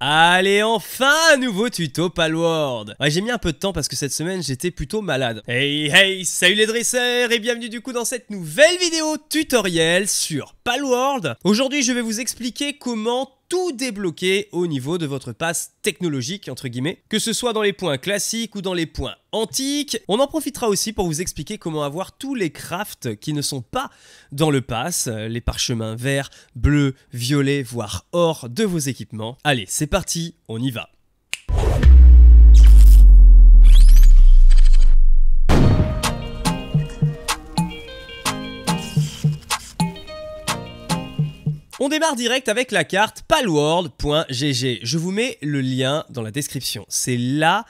Allez enfin nouveau tuto Palworld ouais, J'ai mis un peu de temps parce que cette semaine j'étais plutôt malade. Hey hey, salut les dresseurs et bienvenue du coup dans cette nouvelle vidéo tutoriel sur Palworld. Aujourd'hui je vais vous expliquer comment tout débloquer au niveau de votre passe technologique, entre guillemets, que ce soit dans les points classiques ou dans les points antiques. On en profitera aussi pour vous expliquer comment avoir tous les crafts qui ne sont pas dans le pass, euh, les parchemins verts, bleus, violets, voire or de vos équipements. Allez, c'est parti, on y va. On démarre direct avec la carte palworld.gg. Je vous mets le lien dans la description. C'est LA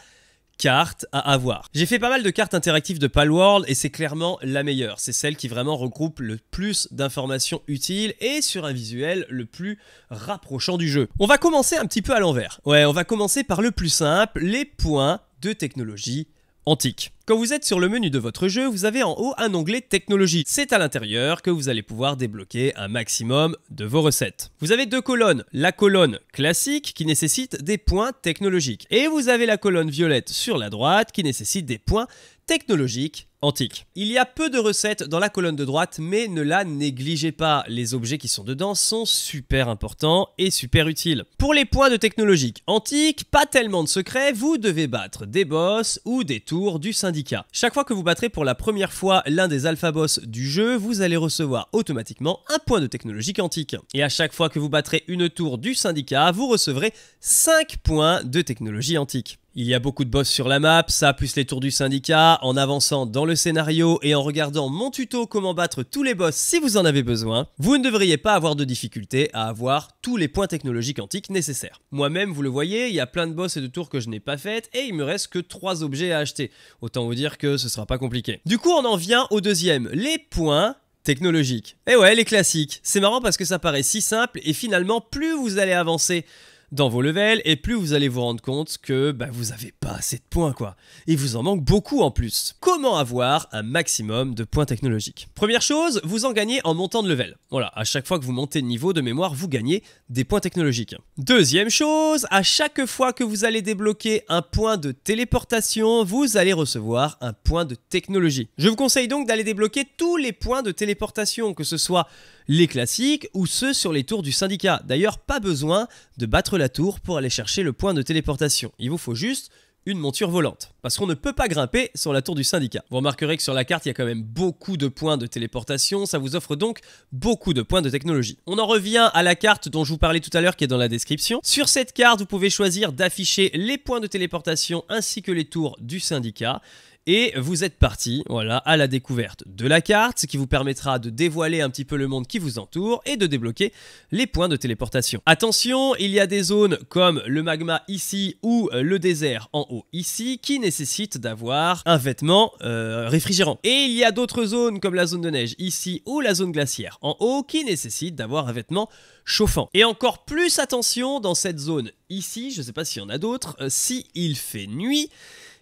carte à avoir. J'ai fait pas mal de cartes interactives de Palworld et c'est clairement la meilleure. C'est celle qui vraiment regroupe le plus d'informations utiles et sur un visuel le plus rapprochant du jeu. On va commencer un petit peu à l'envers. Ouais, on va commencer par le plus simple, les points de technologie antique. Quand vous êtes sur le menu de votre jeu, vous avez en haut un onglet technologie. C'est à l'intérieur que vous allez pouvoir débloquer un maximum de vos recettes. Vous avez deux colonnes, la colonne classique qui nécessite des points technologiques et vous avez la colonne violette sur la droite qui nécessite des points technologiques antiques. Il y a peu de recettes dans la colonne de droite, mais ne la négligez pas. Les objets qui sont dedans sont super importants et super utiles. Pour les points de technologique antiques, pas tellement de secrets, vous devez battre des boss ou des tours du syndicat. Chaque fois que vous battrez pour la première fois l'un des alpha boss du jeu, vous allez recevoir automatiquement un point de technologie quantique. Et à chaque fois que vous battrez une tour du syndicat, vous recevrez 5 points de technologie antique. Il y a beaucoup de boss sur la map, ça plus les tours du syndicat, en avançant dans le scénario et en regardant mon tuto comment battre tous les boss si vous en avez besoin, vous ne devriez pas avoir de difficulté à avoir tous les points technologiques antiques nécessaires. Moi-même, vous le voyez, il y a plein de boss et de tours que je n'ai pas faites et il me reste que 3 objets à acheter. Autant vous dire que ce sera pas compliqué. Du coup, on en vient au deuxième, les points technologiques. Et eh ouais, les classiques. C'est marrant parce que ça paraît si simple et finalement, plus vous allez avancer dans vos levels et plus vous allez vous rendre compte que bah, vous n'avez pas assez de points quoi. Et vous en manque beaucoup en plus. Comment avoir un maximum de points technologiques Première chose, vous en gagnez en montant de level. Voilà, à chaque fois que vous montez de niveau de mémoire, vous gagnez des points technologiques. Deuxième chose, à chaque fois que vous allez débloquer un point de téléportation, vous allez recevoir un point de technologie. Je vous conseille donc d'aller débloquer tous les points de téléportation, que ce soit les classiques ou ceux sur les tours du syndicat. D'ailleurs, pas besoin de battre la tour pour aller chercher le point de téléportation. Il vous faut juste une monture volante. Parce qu'on ne peut pas grimper sur la tour du syndicat. Vous remarquerez que sur la carte, il y a quand même beaucoup de points de téléportation, ça vous offre donc beaucoup de points de technologie. On en revient à la carte dont je vous parlais tout à l'heure qui est dans la description. Sur cette carte, vous pouvez choisir d'afficher les points de téléportation ainsi que les tours du syndicat. Et vous êtes parti, voilà, à la découverte de la carte, ce qui vous permettra de dévoiler un petit peu le monde qui vous entoure et de débloquer les points de téléportation. Attention, il y a des zones comme le magma ici ou euh, le désert en haut ici qui nécessitent d'avoir un vêtement euh, réfrigérant. Et il y a d'autres zones comme la zone de neige ici ou la zone glaciaire en haut qui nécessitent d'avoir un vêtement chauffant. Et encore plus attention dans cette zone ici, je ne sais pas s'il y en a d'autres, euh, si il fait nuit,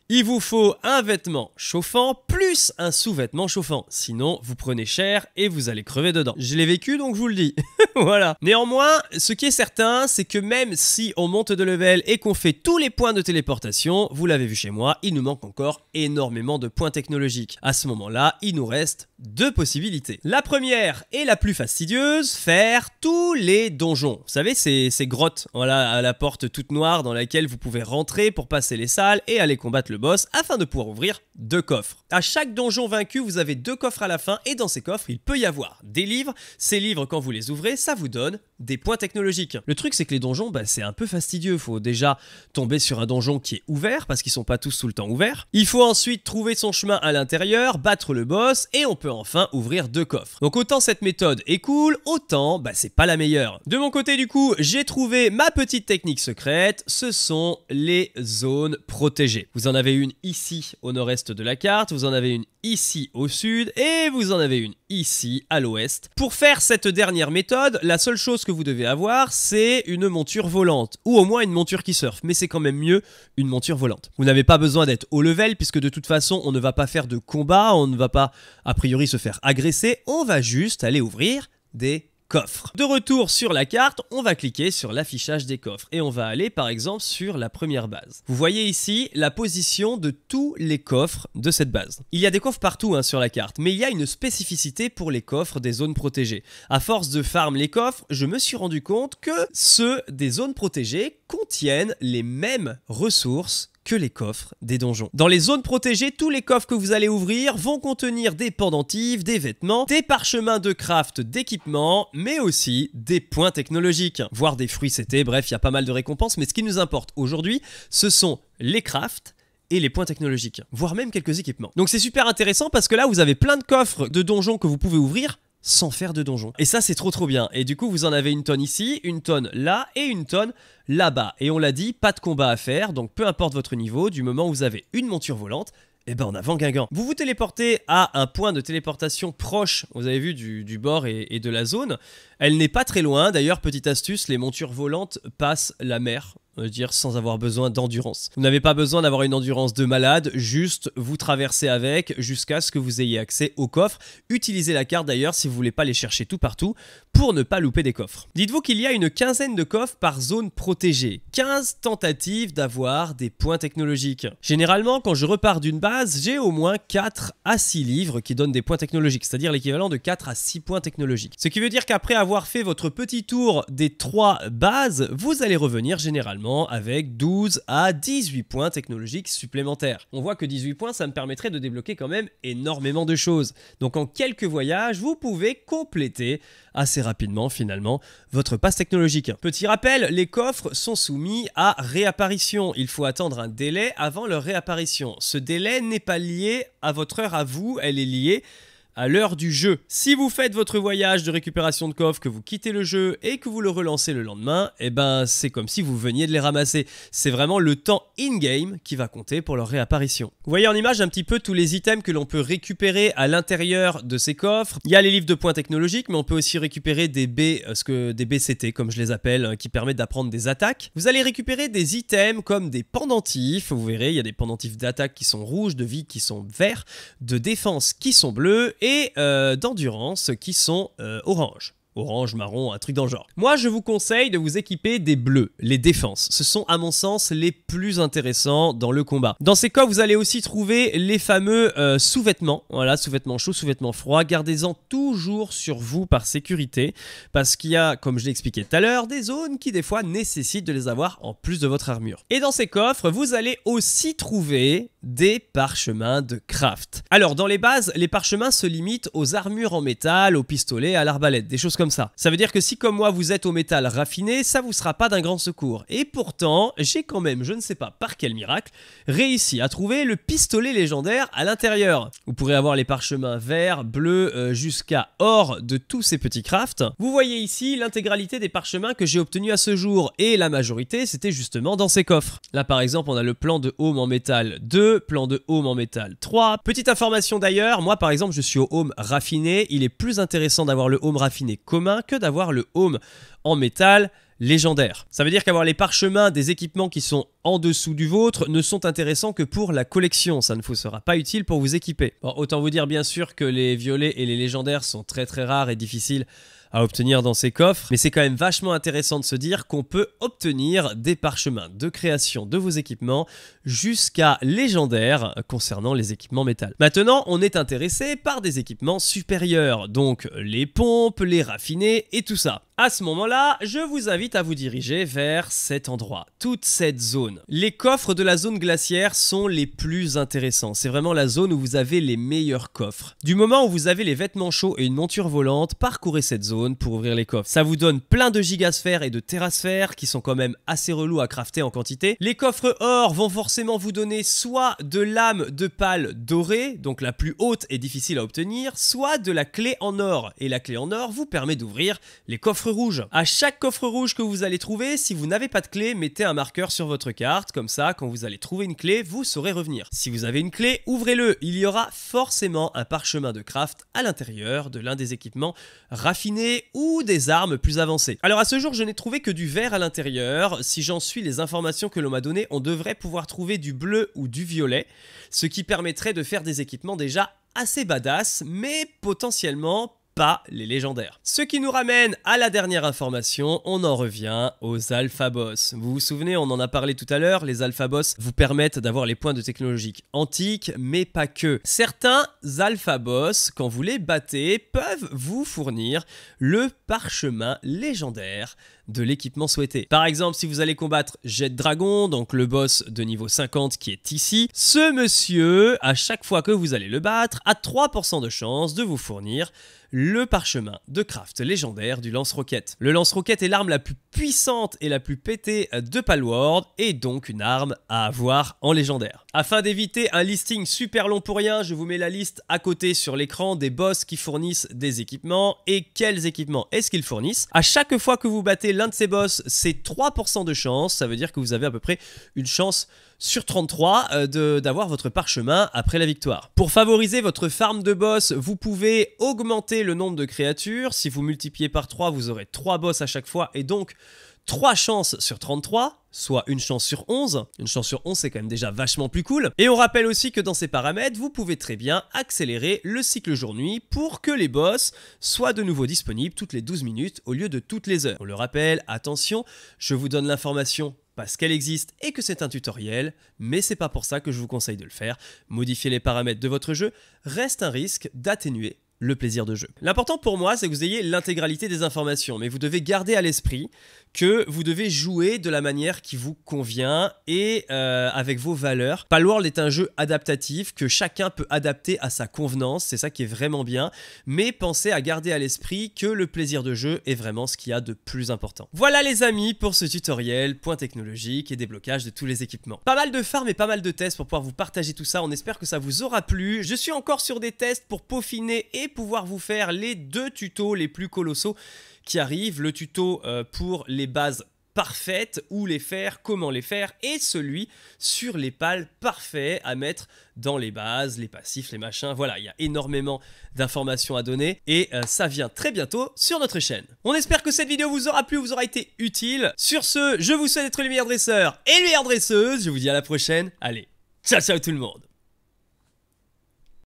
il vous faut un vêtement chauffant plus un sous-vêtement chauffant, sinon vous prenez cher et vous allez crever dedans. Je l'ai vécu donc je vous le dis. voilà. Néanmoins, ce qui est certain, c'est que même si on monte de level et qu'on fait tous les points de téléportation, vous l'avez vu chez moi, il nous manque encore énormément de points technologiques. À ce moment-là, il nous reste deux possibilités. La première et la plus fastidieuse, faire tous les donjons. Vous savez, ces, ces grottes voilà, à la porte toute noire dans laquelle vous pouvez rentrer pour passer les salles et aller combattre le boss afin de pouvoir ouvrir deux coffres. À chaque donjon vaincu, vous avez deux coffres à la fin et dans ces coffres, il peut y avoir des livres. Ces livres, quand vous les ouvrez, ça vous donne des points technologiques. Le truc c'est que les donjons, bah, c'est un peu fastidieux. Faut déjà tomber sur un donjon qui est ouvert, parce qu'ils sont pas tous tout le temps ouverts. Il faut ensuite trouver son chemin à l'intérieur, battre le boss, et on peut enfin ouvrir deux coffres. Donc autant cette méthode est cool, autant bah, c'est pas la meilleure. De mon côté du coup, j'ai trouvé ma petite technique secrète, ce sont les zones protégées. Vous en avez une ici au nord-est de la carte, vous en avez une ici au sud, et vous en avez une ici à l'ouest. Pour faire cette dernière méthode, la seule chose que vous devez avoir, c'est une monture volante, ou au moins une monture qui surfe, mais c'est quand même mieux une monture volante. Vous n'avez pas besoin d'être au level, puisque de toute façon, on ne va pas faire de combat, on ne va pas a priori se faire agresser, on va juste aller ouvrir des coffres. De retour sur la carte, on va cliquer sur l'affichage des coffres et on va aller par exemple sur la première base. Vous voyez ici la position de tous les coffres de cette base. Il y a des coffres partout hein, sur la carte, mais il y a une spécificité pour les coffres des zones protégées. À force de farm les coffres, je me suis rendu compte que ceux des zones protégées contiennent les mêmes ressources que les coffres des donjons. Dans les zones protégées, tous les coffres que vous allez ouvrir vont contenir des pendentifs, des vêtements, des parchemins de craft d'équipement, mais aussi des points technologiques, voire des fruits CT, bref, il y a pas mal de récompenses, mais ce qui nous importe aujourd'hui, ce sont les crafts, et les points technologiques, voire même quelques équipements. Donc c'est super intéressant parce que là vous avez plein de coffres de donjons que vous pouvez ouvrir sans faire de donjon. Et ça, c'est trop trop bien. Et du coup, vous en avez une tonne ici, une tonne là et une tonne là-bas. Et on l'a dit, pas de combat à faire, donc peu importe votre niveau, du moment où vous avez une monture volante, et eh ben en avant Guingamp. Vous vous téléportez à un point de téléportation proche, vous avez vu, du, bord et, et, de la zone. Elle n'est pas très loin, d'ailleurs, petite astuce, les montures volantes passent la mer on dire, sans avoir besoin d'endurance. Vous n'avez pas besoin d'avoir une endurance de malade, juste vous traversez avec jusqu'à ce que vous ayez accès au coffre. Utilisez la carte d'ailleurs si vous ne voulez pas les chercher tout partout pour ne pas louper des coffres. Dites-vous qu'il y a une quinzaine de coffres par zone protégée, 15 tentatives d'avoir des points technologiques. Généralement, quand je repars d'une base, j'ai au moins 4 à 6 livres qui donnent des points technologiques, c'est-à-dire l'équivalent de 4 à 6 points technologiques. Ce qui veut dire qu'après avoir fait votre petit tour des 3 bases, vous allez revenir généralement avec 12 à 18 points technologiques supplémentaires. On voit que 18 points, ça me permettrait de débloquer quand même énormément de choses. Donc en quelques voyages, vous pouvez compléter assez rapidement finalement votre passe technologique. Petit rappel, les coffres sont soumis à réapparition. Il faut attendre un délai avant leur réapparition. Ce délai n'est pas lié à votre heure à vous, elle est liée à l'heure du jeu. Si vous faites votre voyage de récupération de coffres, que vous quittez le jeu et que vous le relancez le lendemain, eh ben c'est comme si vous veniez de les ramasser. C'est vraiment le temps in-game qui va compter pour leur réapparition. Vous voyez en image un petit peu tous les items que l'on peut récupérer à l'intérieur de ces coffres. Il y a les livres de points technologiques, mais on peut aussi récupérer des B, euh, ce que des BCT comme je les appelle, euh, qui permettent d'apprendre des attaques. Vous allez récupérer des items comme des pendentifs, vous verrez, il y a des pendentifs d'attaque qui sont rouges, de vie qui sont verts, de défense qui sont bleus et euh, d'endurance qui sont euh, orange orange, marron, un truc dans le genre. Moi, je vous conseille de vous équiper des bleus, les défenses. Ce sont, à mon sens, les plus intéressants dans le combat. Dans ces coffres, vous allez aussi trouver les fameux euh, sous-vêtements. Voilà, sous-vêtements chauds, sous-vêtements froids. Gardez-en toujours sur vous par sécurité, parce qu'il y a, comme je l'expliquais tout à l'heure, des zones qui, des fois, nécessitent de les avoir en plus de votre armure. Et dans ces coffres, vous allez aussi trouver des parchemins de craft. Alors, dans les bases, les parchemins se limitent aux armures en métal, aux pistolets, à l'arbalète, des choses comme ça. Ça veut dire que si comme moi vous êtes au métal raffiné, ça vous sera pas d'un grand secours. Et pourtant, j'ai quand même, je ne sais pas par quel miracle, réussi à trouver le pistolet légendaire à l'intérieur. Vous pourrez avoir les parchemins verts, bleus, euh, jusqu'à or de tous ces petits crafts. Vous voyez ici l'intégralité des parchemins que j'ai obtenu à ce jour, et la majorité c'était justement dans ces coffres. Là par exemple on a le plan de home en métal 2, plan de home en métal 3. Petite information d'ailleurs, moi par exemple je suis au home raffiné, il est plus intéressant d'avoir le home raffiné qu'au que d'avoir le home en métal légendaire. Ça veut dire qu'avoir les parchemins des équipements qui sont en dessous du vôtre ne sont intéressants que pour la collection, ça ne vous sera pas utile pour vous équiper. autant vous dire bien sûr que les violets et les légendaires sont très très rares et difficiles à obtenir dans ces coffres, mais c'est quand même vachement intéressant de se dire qu'on peut obtenir des parchemins de création de vos équipements jusqu'à légendaire concernant les équipements métal. Maintenant, on est intéressé par des équipements supérieurs, donc les pompes, les raffinés et tout ça. À ce moment-là, je vous invite à vous diriger vers cet endroit, toute cette zone. Les coffres de la zone glaciaire sont les plus intéressants. C'est vraiment la zone où vous avez les meilleurs coffres. Du moment où vous avez les vêtements chauds et une monture volante, parcourez cette zone pour ouvrir les coffres. Ça vous donne plein de gigasphères et de terrasphères qui sont quand même assez relous à crafter en quantité. Les coffres or vont forcément vous donner soit de l'âme de pâle dorée, donc la plus haute et difficile à obtenir, soit de la clé en or. Et la clé en or vous permet d'ouvrir les coffres rouge. À chaque coffre rouge que vous allez trouver, si vous n'avez pas de clé, mettez un marqueur sur votre carte, comme ça, quand vous allez trouver une clé, vous saurez revenir. Si vous avez une clé, ouvrez-le, il y aura forcément un parchemin de craft à l'intérieur de l'un des équipements raffinés ou des armes plus avancées. Alors à ce jour, je n'ai trouvé que du vert à l'intérieur, si j'en suis les informations que l'on m'a données, on devrait pouvoir trouver du bleu ou du violet, ce qui permettrait de faire des équipements déjà assez badass, mais potentiellement pas les légendaires. Ce qui nous ramène à la dernière information, on en revient aux Alpha Boss. Vous vous souvenez, on en a parlé tout à l'heure, les Alpha Boss vous permettent d'avoir les points de technologie antiques mais pas que. Certains Alpha Boss, quand vous les battez, peuvent vous fournir le parchemin légendaire de l'équipement souhaité. Par exemple, si vous allez combattre Jet Dragon, donc le boss de niveau 50 qui est ici, ce monsieur, à chaque fois que vous allez le battre, a 3% de chance de vous fournir le parchemin de craft légendaire du lance-roquette. Le lance-roquette est l'arme la plus puissante et la plus pétée de Palworld et donc une arme à avoir en légendaire. Afin d'éviter un listing super long pour rien, je vous mets la liste à côté sur l'écran des boss qui fournissent des équipements et quels équipements est-ce qu'ils fournissent. À chaque fois que vous battez l'un de ces boss, c'est 3% de chance. Ça veut dire que vous avez à peu près une chance sur 33 euh, d'avoir votre parchemin après la victoire. Pour favoriser votre farm de boss, vous pouvez augmenter le nombre de créatures. Si vous multipliez par 3, vous aurez 3 boss à chaque fois et donc 3 chances sur 33, soit une chance sur 11. Une chance sur 11, c'est quand même déjà vachement plus cool. Et on rappelle aussi que dans ces paramètres, vous pouvez très bien accélérer le cycle jour-nuit pour que les boss soient de nouveau disponibles toutes les 12 minutes au lieu de toutes les heures. On le rappelle, attention, je vous donne l'information parce qu'elle existe et que c'est un tutoriel, mais c'est pas pour ça que je vous conseille de le faire. Modifier les paramètres de votre jeu reste un risque d'atténuer le plaisir de jeu. L'important pour moi, c'est que vous ayez l'intégralité des informations, mais vous devez garder à l'esprit que vous devez jouer de la manière qui vous convient et euh, avec vos valeurs. Palworld est un jeu adaptatif que chacun peut adapter à sa convenance, c'est ça qui est vraiment bien, mais pensez à garder à l'esprit que le plaisir de jeu est vraiment ce qu'il a de plus important. Voilà les amis pour ce tutoriel, point technologique et déblocage de tous les équipements. Pas mal de farm et pas mal de tests pour pouvoir vous partager tout ça, on espère que ça vous aura plu. Je suis encore sur des tests pour peaufiner et pouvoir vous faire les deux tutos les plus colossaux qui arrivent, le tuto euh, pour les bases parfaites, où les faire, comment les faire, et celui sur les pales parfaits à mettre dans les bases, les passifs, les machins. Voilà, il y a énormément d'informations à donner et euh, ça vient très bientôt sur notre chaîne. On espère que cette vidéo vous aura plu, vous aura été utile. Sur ce, je vous souhaite d'être les meilleurs dresseurs et les meilleures dresseuses. Je vous dis à la prochaine. Allez, ciao ciao tout le monde